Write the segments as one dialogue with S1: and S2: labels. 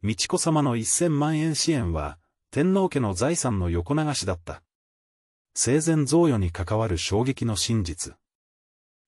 S1: 美智子様の一千万円支援は、天皇家の財産の横流しだった。生前贈与に関わる衝撃の真実。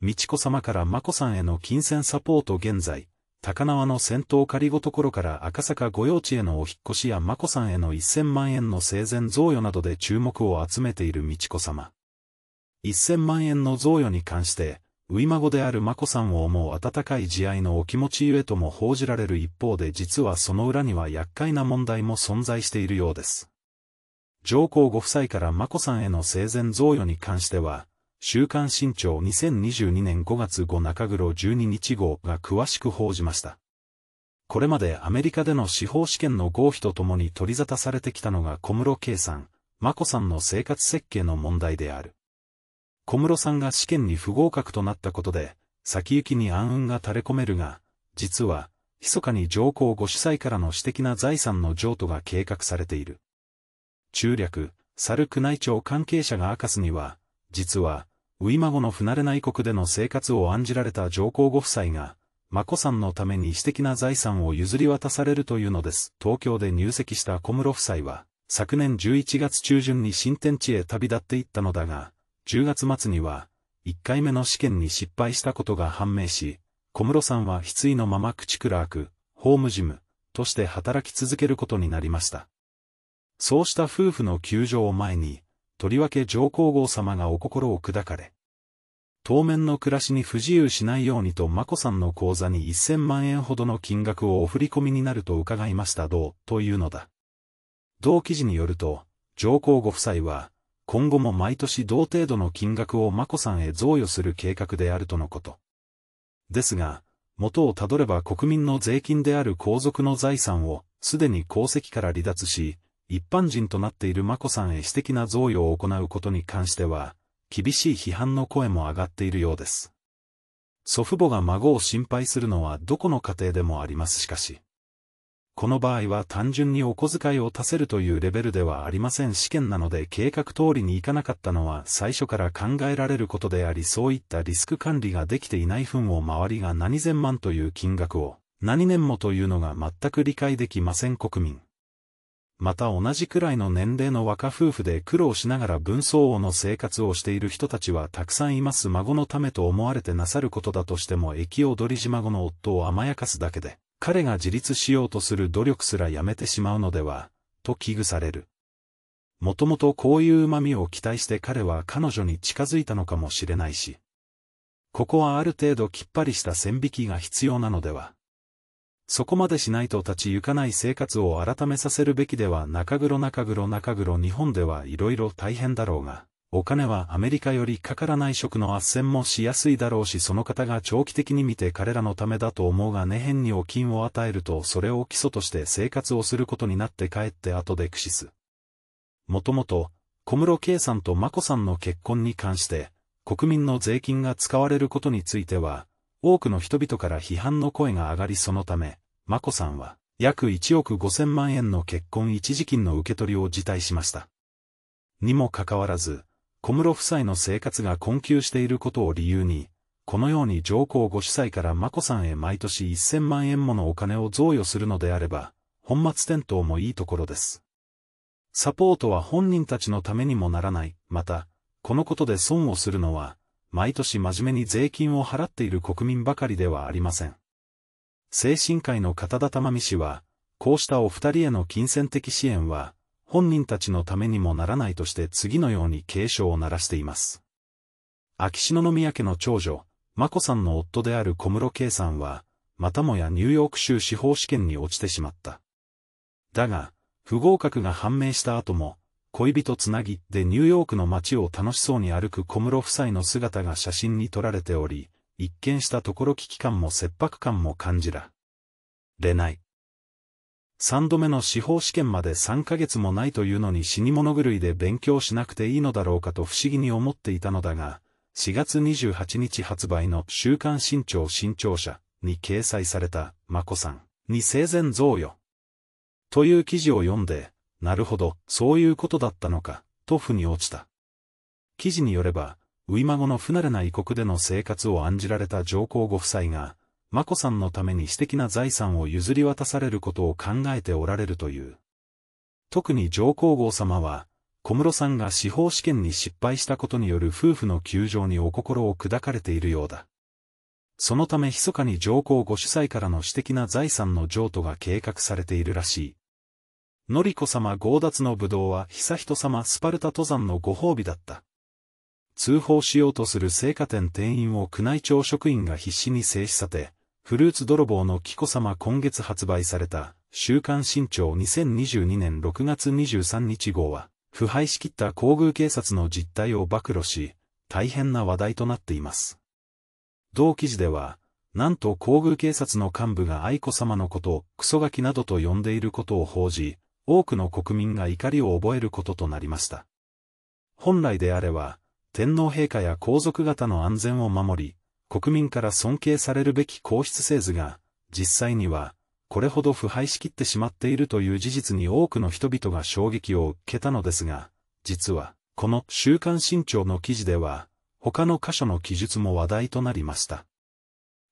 S1: 美智子様から眞子さんへの金銭サポート現在、高輪の戦闘仮ごところから赤坂御用地へのお引越しや眞子さんへの一千万円の生前贈与などで注目を集めている美智子様。一千万円の贈与に関して、上孫である眞子さんを思う温かい慈愛のお気持ちゆえとも報じられる一方で実はその裏には厄介な問題も存在しているようです。上皇ご夫妻から眞子さんへの生前贈与に関しては、週刊新潮2022年5月5中黒12日号が詳しく報じました。これまでアメリカでの司法試験の合否とともに取り沙汰されてきたのが小室圭さん、眞子さんの生活設計の問題である。小室さんが試験に不合格となったことで、先行きに暗雲が垂れ込めるが、実は、密かに上皇ご主催からの私的な財産の譲渡が計画されている。中略、猿宮内庁関係者が明かすには、実は、ウイマゴの不慣れない国での生活を案じられた上皇ご夫妻が、眞子さんのために私的な財産を譲り渡されるというのです。東京で入籍した小室夫妻は、昨年11月中旬に新天地へ旅立っていったのだが、10月末には、1回目の試験に失敗したことが判明し、小室さんは失意のまま口クラーク、ホームジム、として働き続けることになりました。そうした夫婦の窮状を前に、とりわけ上皇后様がお心を砕かれ、当面の暮らしに不自由しないようにと眞子さんの口座に1000万円ほどの金額をお振り込みになると伺いましたどう、というのだ。同記事によると、上皇ご夫妻は、今後も毎年同程度の金額を眞子さんへ贈与する計画であるとのこと。ですが、元をたどれば国民の税金である皇族の財産を、すでに皇籍から離脱し、一般人となっている眞子さんへ私的な贈与を行うことに関しては、厳しい批判の声も上がっているようです。祖父母が孫を心配するのはどこの家庭でもありますしかし。この場合は単純にお小遣いを足せるというレベルではありません試験なので計画通りにいかなかったのは最初から考えられることでありそういったリスク管理ができていない分を周りが何千万という金額を何年もというのが全く理解できません国民。また同じくらいの年齢の若夫婦で苦労しながら分相応の生活をしている人たちはたくさんいます孫のためと思われてなさることだとしても駅を踊り島後の夫を甘やかすだけで。彼が自立しようとする努力すらやめてしまうのでは、と危惧される。もともとこういう旨みを期待して彼は彼女に近づいたのかもしれないし。ここはある程度きっぱりした線引きが必要なのでは。そこまでしないと立ち行かない生活を改めさせるべきでは中黒中黒中黒日本ではいろいろ大変だろうが。お金はアメリカよりかからない職の斡旋もしやすいだろうしその方が長期的に見て彼らのためだと思うがね変にお金を与えるとそれを基礎として生活をすることになって帰って後で駆使す。もともと、小室圭さんと眞子さんの結婚に関して、国民の税金が使われることについては、多くの人々から批判の声が上がりそのため、眞子さんは、約1億5000万円の結婚一時金の受け取りを辞退しました。にもかかわらず、小室夫妻の生活が困窮していることを理由に、このように上皇ご主妻から眞子さんへ毎年1000万円ものお金を贈与するのであれば、本末転倒もいいところです。サポートは本人たちのためにもならない。また、このことで損をするのは、毎年真面目に税金を払っている国民ばかりではありません。精神科医の片田玉美氏は、こうしたお二人への金銭的支援は、本人たちのためにもならないとして次のように警鐘を鳴らしています。秋篠宮家の長女、眞子さんの夫である小室圭さんは、またもやニューヨーク州司法試験に落ちてしまった。だが、不合格が判明した後も、恋人つなぎでニューヨークの街を楽しそうに歩く小室夫妻の姿が写真に撮られており、一見したところ危機感も切迫感も感じられない。三度目の司法試験まで三ヶ月もないというのに死に物狂いで勉強しなくていいのだろうかと不思議に思っていたのだが、4月28日発売の週刊新潮新潮社に掲載された、まこさんに生前贈与。という記事を読んで、なるほど、そういうことだったのか、と腑に落ちた。記事によれば、ウイマゴの不慣れな異国での生活を案じられた上皇ご夫妻が、眞子さんのために私的な財産を譲り渡されることを考えておられるという。特に上皇后様は、小室さんが司法試験に失敗したことによる夫婦の窮状にお心を砕かれているようだ。そのため密かに上皇ご主催からの私的な財産の譲渡が計画されているらしい。のりこ様強奪のぶどうは仁さ様スパルタ登山のご褒美だった。通報しようとする青果店店員を宮内庁職員が必死に制止さて、フルーツ泥棒の紀子様今月発売された、週刊新潮2022年6月23日号は、腐敗しきった皇宮警察の実態を暴露し、大変な話題となっています。同記事では、なんと皇宮警察の幹部が愛子様のことをクソガキなどと呼んでいることを報じ、多くの国民が怒りを覚えることとなりました。本来であれば、天皇陛下や皇族方の安全を守り、国民から尊敬されるべき皇室製図が、実際には、これほど腐敗しきってしまっているという事実に多くの人々が衝撃を受けたのですが、実は、この週刊新潮の記事では、他の箇所の記述も話題となりました。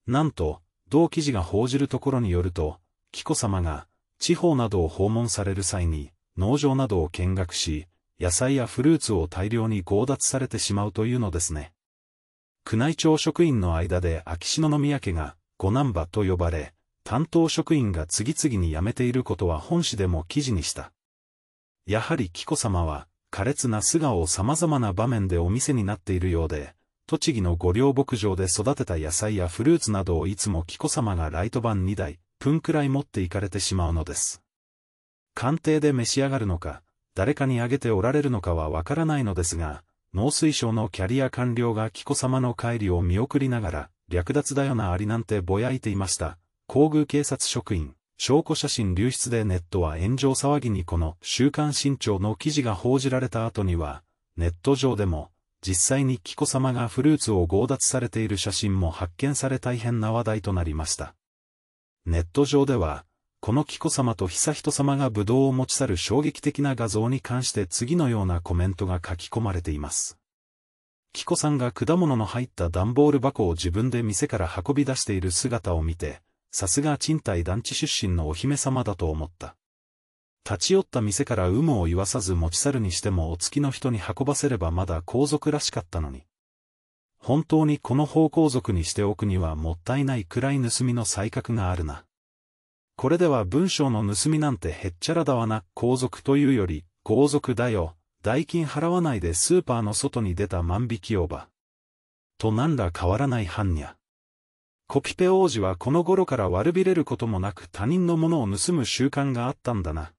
S1: なんと、同記事が報じるところによると、紀子様が、地方などを訪問される際に、農場などを見学し、野菜やフルーツを大量に強奪されてしまうというのですね。宮内庁職員の間で秋篠宮家が、五難波と呼ばれ、担当職員が次々に辞めていることは本誌でも記事にした。やはり紀子さまは、苛烈な素顔を様々な場面でお店になっているようで、栃木の御料牧場で育てた野菜やフルーツなどをいつも紀子さまがライト版2台、分くらい持っていかれてしまうのです。官邸で召し上がるのか、誰かにあげておられるのかはわからないのですが、農水省のキャリア官僚が紀子さまの帰りを見送りながら、略奪だよなありなんてぼやいていました。皇宮警察職員、証拠写真流出でネットは炎上騒ぎにこの週刊新潮の記事が報じられた後には、ネット上でも、実際に紀子さまがフルーツを強奪されている写真も発見され大変な話題となりました。ネット上では、この紀子様と悠仁様がぶどうを持ち去る衝撃的な画像に関して次のようなコメントが書き込まれています。紀子さんが果物の入った段ボール箱を自分で店から運び出している姿を見て、さすが賃貸団地出身のお姫様だと思った。立ち寄った店から有無を言わさず持ち去るにしてもお月の人に運ばせればまだ皇族らしかったのに。本当にこの方皇族にしておくにはもったいないくらい盗みの才覚があるな。これでは文章の盗みなんてへっちゃらだわな、皇族というより、皇族だよ、代金払わないでスーパーの外に出た万引きおば。と何ら変わらない般若。コピペ王子はこの頃から悪びれることもなく他人のものを盗む習慣があったんだな。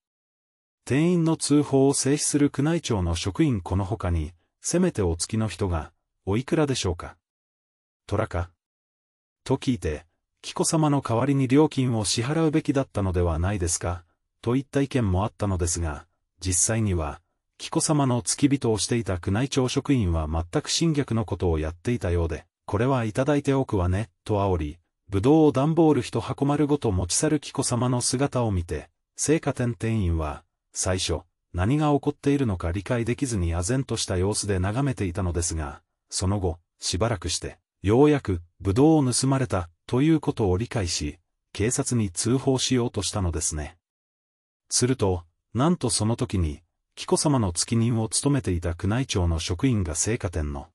S1: 店員の通報を制止する宮内庁の職員この他に、せめてお付きの人が、おいくらでしょうか。虎か。と聞いて、紀子様の代わりに料金を支払うべきだったのではないですか、といった意見もあったのですが、実際には、紀子様の付き人をしていた宮内庁職員は全く侵略のことをやっていたようで、これはいただいておくわね、と煽り、ぶどうを段ボール一箱丸ごと持ち去る紀子様の姿を見て、聖火店店員は、最初、何が起こっているのか理解できずに唖然とした様子で眺めていたのですが、その後、しばらくして、ようやく、ぶどうを盗まれた、ということを理解し、警察に通報しようとしたのですね。すると、なんとその時に、紀子様の付き人を務めていた宮内庁の職員が聖火店の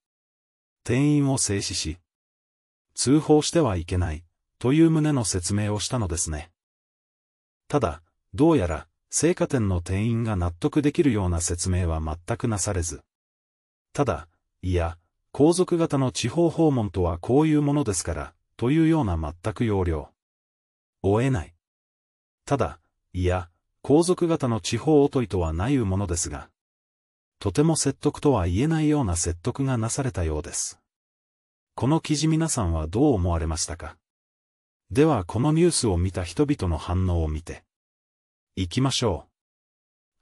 S1: 店員を制止し、通報してはいけない、という旨の説明をしたのですね。ただ、どうやら、聖火店の店員が納得できるような説明は全くなされず。ただ、いや、皇族方の地方訪問とはこういうものですから、というような全く要領。追えない。ただ、いや、皇族方の地方おといとはないものですが、とても説得とは言えないような説得がなされたようです。この記事皆さんはどう思われましたかではこのニュースを見た人々の反応を見て、行きましょ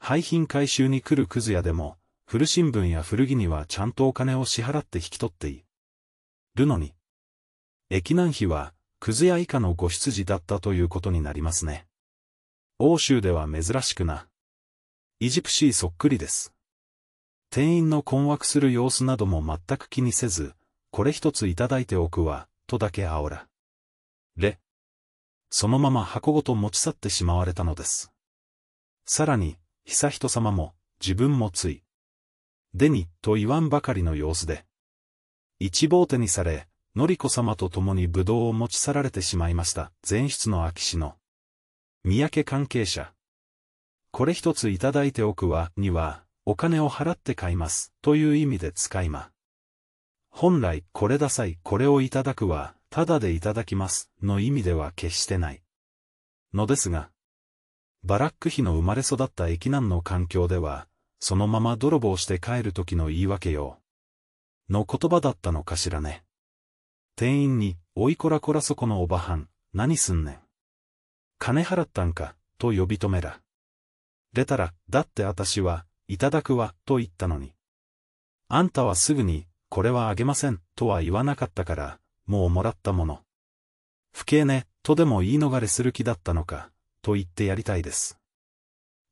S1: う。廃品回収に来るクズ屋でも、古新聞や古着にはちゃんとお金を支払って引き取っているのに、駅南比は、クズや以下のご出自だったということになりますね。欧州では珍しくな。イジプシーそっくりです。店員の困惑する様子なども全く気にせず、これ一ついただいておくわ、とだけあおら。れ。そのまま箱ごと持ち去ってしまわれたのです。さらに、悠人様も、自分もつい。でに、と言わんばかりの様子で。一望手にされ、のりこ様と共にぶどうを持ち去られてしまいました。前室の秋篠。三宅関係者。これ一ついただいておくわ、には、お金を払って買います、という意味で使いま。本来、これださい、これをいただくわ、ただでいただきます、の意味では決してない。のですが、バラック妃の生まれ育った駅南の環境では、そのまま泥棒して帰る時の言い訳よ。の言葉だったのかしらね。店員に、おいこらこらそこのおばはん、何すんねん。金払ったんか、と呼び止めら。出たら、だってあたしは、いただくわ、と言ったのに。あんたはすぐに、これはあげません、とは言わなかったから、もうもらったもの。不敬ね、とでも言い逃れする気だったのか、と言ってやりたいです。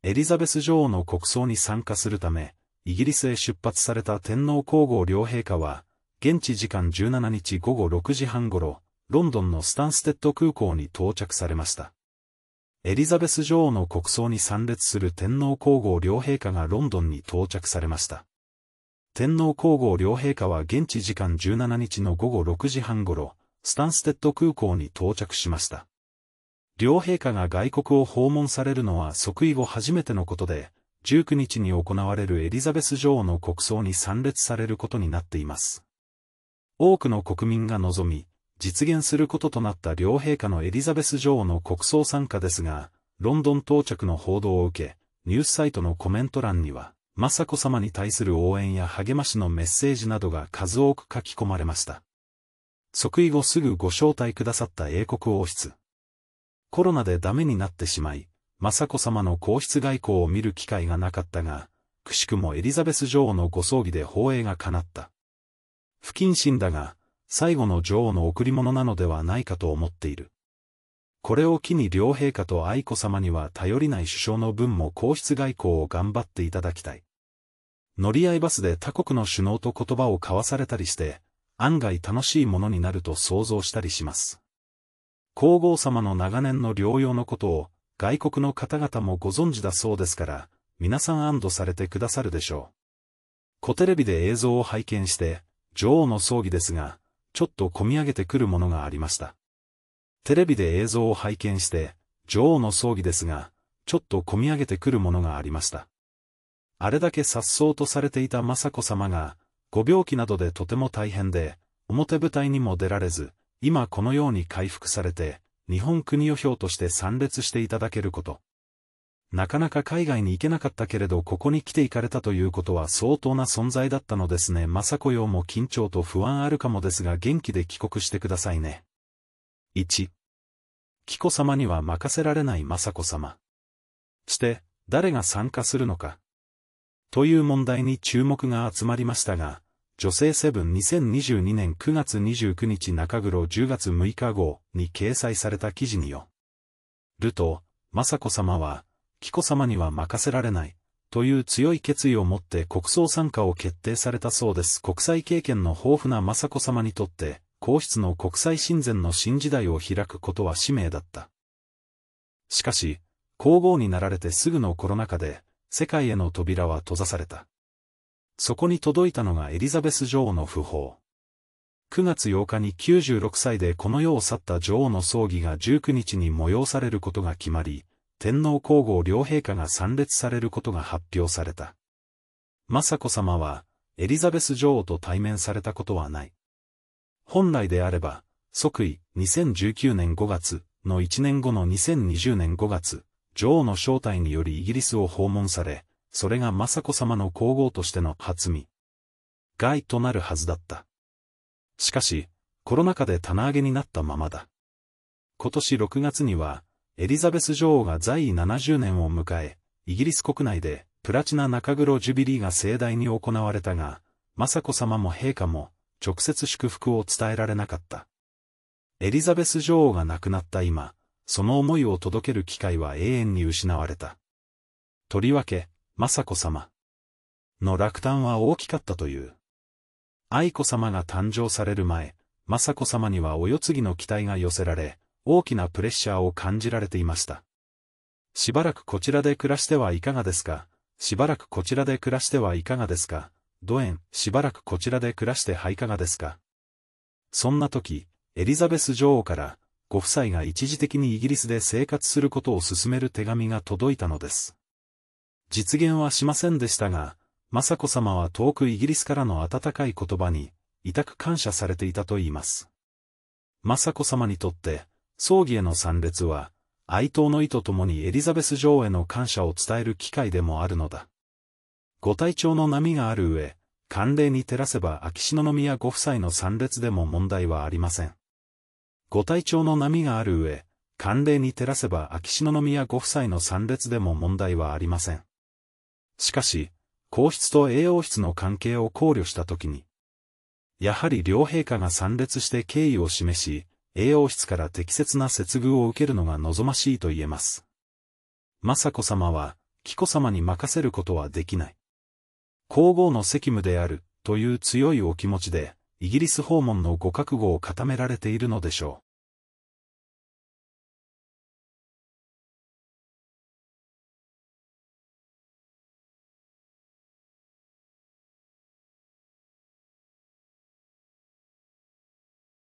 S1: エリザベス女王の国葬に参加するため、イギリスへ出発された天皇皇后両陛下は、現地時間17日午後6時半ごろ、ロンドンのスタンステッド空港に到着されました。エリザベス女王の国葬に参列する天皇皇后両陛下がロンドンに到着されました。天皇皇后両陛下は現地時間17日の午後6時半ごろ、スタンステッド空港に到着しました。両陛下が外国を訪問されるのは即位後初めてのことで、19日に行われるエリザベス女王の国葬に参列されることになっています。多くの国民が望み、実現することとなった両陛下のエリザベス女王の国葬参加ですが、ロンドン到着の報道を受け、ニュースサイトのコメント欄には、雅子様に対する応援や励ましのメッセージなどが数多く書き込まれました。即位後すぐご招待くださった英国王室。コロナでダメになってしまい、雅子様の皇室外交を見る機会がなかったが、くしくもエリザベス女王のご葬儀で放映が叶った。不謹慎だが、最後の女王の贈り物なのではないかと思っている。これを機に両陛下と愛子様には頼りない首相の分も皇室外交を頑張っていただきたい。乗り合いバスで他国の首脳と言葉を交わされたりして、案外楽しいものになると想像したりします。皇后様の長年の療養のことを、外国の方々もご存知だそうですから、皆さん安堵されてくださるでしょう。小テレビで映像を拝見して、女王の葬儀ですが、ちょっと込み上げてくるものがありました。テレビで映像を拝見して、女王の葬儀ですが、ちょっと込み上げてくるものがありました。あれだけ颯爽とされていた雅子様が、ご病気などでとても大変で、表舞台にも出られず、今このように回復されて、日本国予表として参列していただけること。なかなか海外に行けなかったけれどここに来て行かれたということは相当な存在だったのですね。雅子よも緊張と不安あるかもですが元気で帰国してくださいね。1、紀子様には任せられない雅子様。して、誰が参加するのか。という問題に注目が集まりましたが、女性セブン2022年9月29日中黒10月6日号に掲載された記事によると、雅子様は、紀子様には任せられない、という強い決意を持って国葬参加を決定されたそうです。国際経験の豊富な雅子様にとって、皇室の国際親善の新時代を開くことは使命だった。しかし、皇后になられてすぐのコロナ禍で、世界への扉は閉ざされた。そこに届いたのがエリザベス女王の訃報。9月8日に96歳でこの世を去った女王の葬儀が19日に催されることが決まり、天皇皇后両陛下が参列されることが発表された。雅子さまは、エリザベス女王と対面されたことはない。本来であれば、即位2019年5月の1年後の2020年5月、女王の招待によりイギリスを訪問され、それが雅子さまの皇后としての初見。外となるはずだった。しかし、コロナ禍で棚上げになったままだ。今年6月には、エリザベス女王が在位70年を迎え、イギリス国内でプラチナ中黒ジュビリーが盛大に行われたが、雅子様も陛下も直接祝福を伝えられなかった。エリザベス女王が亡くなった今、その思いを届ける機会は永遠に失われた。とりわけ、雅子様の落胆は大きかったという。愛子様が誕生される前、雅子様にはお世継ぎの期待が寄せられ、大きなプレッシャーを感じられていました。しばらくこちらで暮らしてはいかがですかしばらくこちらで暮らしてはいかがですかドエン、しばらくこちらで暮らしてはいかがですかそんな時、エリザベス女王から、ご夫妻が一時的にイギリスで生活することを勧める手紙が届いたのです。実現はしませんでしたが、雅子様は遠くイギリスからの温かい言葉に、痛く感謝されていたといいます。雅子様にとって、葬儀への参列は、哀悼の意とともにエリザベス女王への感謝を伝える機会でもあるのだ。ご体調の波がある上、慣例に照らせば秋篠宮ご夫妻の参列でも問題はありません。ご体調の波がある上、慣例に照らせば秋篠宮ご夫妻の参列でも問題はありません。しかし、皇室と栄養室の関係を考慮したときに、やはり両陛下が参列して敬意を示し、栄養室から適切な接遇を受けるのが望ましいと言えます。雅子様は、紀子様に任せることはできない。皇后の責務である、という強いお気持ちで、イギリス訪問のご覚悟を固められているのでしょう。